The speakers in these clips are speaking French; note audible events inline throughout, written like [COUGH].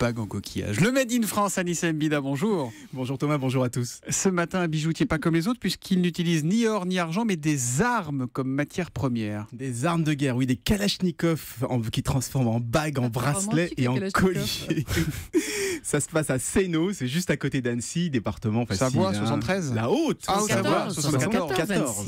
Bague en coquillage. Le Made in France, Anissa Mbida, bonjour. Bonjour Thomas, bonjour à tous. Ce matin, un bijoutier pas comme les autres, puisqu'il n'utilise ni or ni argent, mais des armes comme matière première. Des armes de guerre, oui, des kalachnikovs qui transforment en bagues, en ah, bracelets et en colliers. [LAUGHS] Ça se passe à Seno, c'est juste à côté d'Annecy, département facile. Hein. Savoie, 73 La Haute ah, Savoie, 74,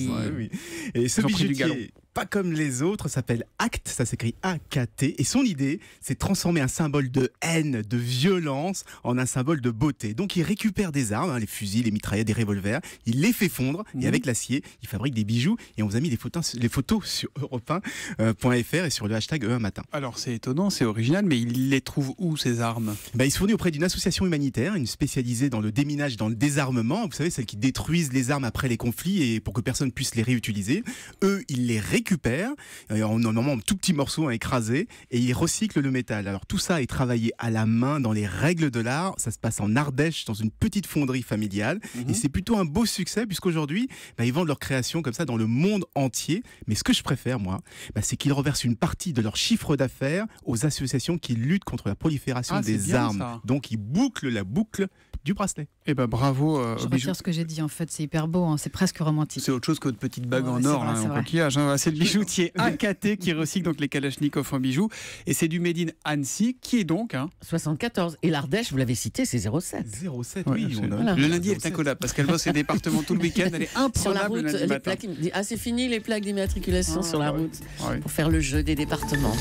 Et ce bijoutier, pas comme les autres, s'appelle ACT, ça s'écrit A-K-T, et son idée, c'est transformer un symbole de haine, de violence, en un symbole de beauté. Donc il récupère des armes, hein, les fusils, les mitraillettes, des revolvers, il les fait fondre, et mhm. avec l'acier, il fabrique des bijoux, et on vous a mis les photos, les photos sur europe1.fr euh, et sur le hashtag E1 matin. Alors c'est étonnant, c'est original, mais il les trouve où ces armes bah, Il se fournit auprès d'une association humanitaire, une spécialisée dans le déminage, dans le désarmement, vous savez, celles qui détruisent les armes après les conflits et pour que personne puisse les réutiliser. Eux, ils les récupèrent récupère, euh, en normalement un tout petit morceau à hein, écraser, et il recycle le métal. Alors tout ça est travaillé à la main dans les règles de l'art. Ça se passe en Ardèche, dans une petite fonderie familiale. Mhm. Et c'est plutôt un beau succès, puisqu'aujourd'hui, bah, ils vendent leurs créations comme ça dans le monde entier. Mais ce que je préfère, moi, bah, c'est qu'ils reversent une partie de leur chiffre d'affaires aux associations qui luttent contre la prolifération ah, des armes. Donc ils bouclent la boucle du bracelet. Eh ben bravo. Euh, je ce que j'ai dit en fait, c'est hyper beau, hein, c'est presque romantique. C'est autre chose qu'une petite bague en or, un coquillage. Hein. c'est le bijoutier AKT [LAUGHS] qui recycle donc les Kalachnikov en bijoux et c'est du Médine Annecy qui est donc 74 hein et l'Ardèche, vous l'avez cité, c'est 07. 07, oui. Le lundi est incollable parce qu'elle voit ses départements tout le week-end, elle est imprenable [LAUGHS] sur la route, Ah c'est fini les plaques d'immatriculation ah, sur la route pour faire le jeu des départements.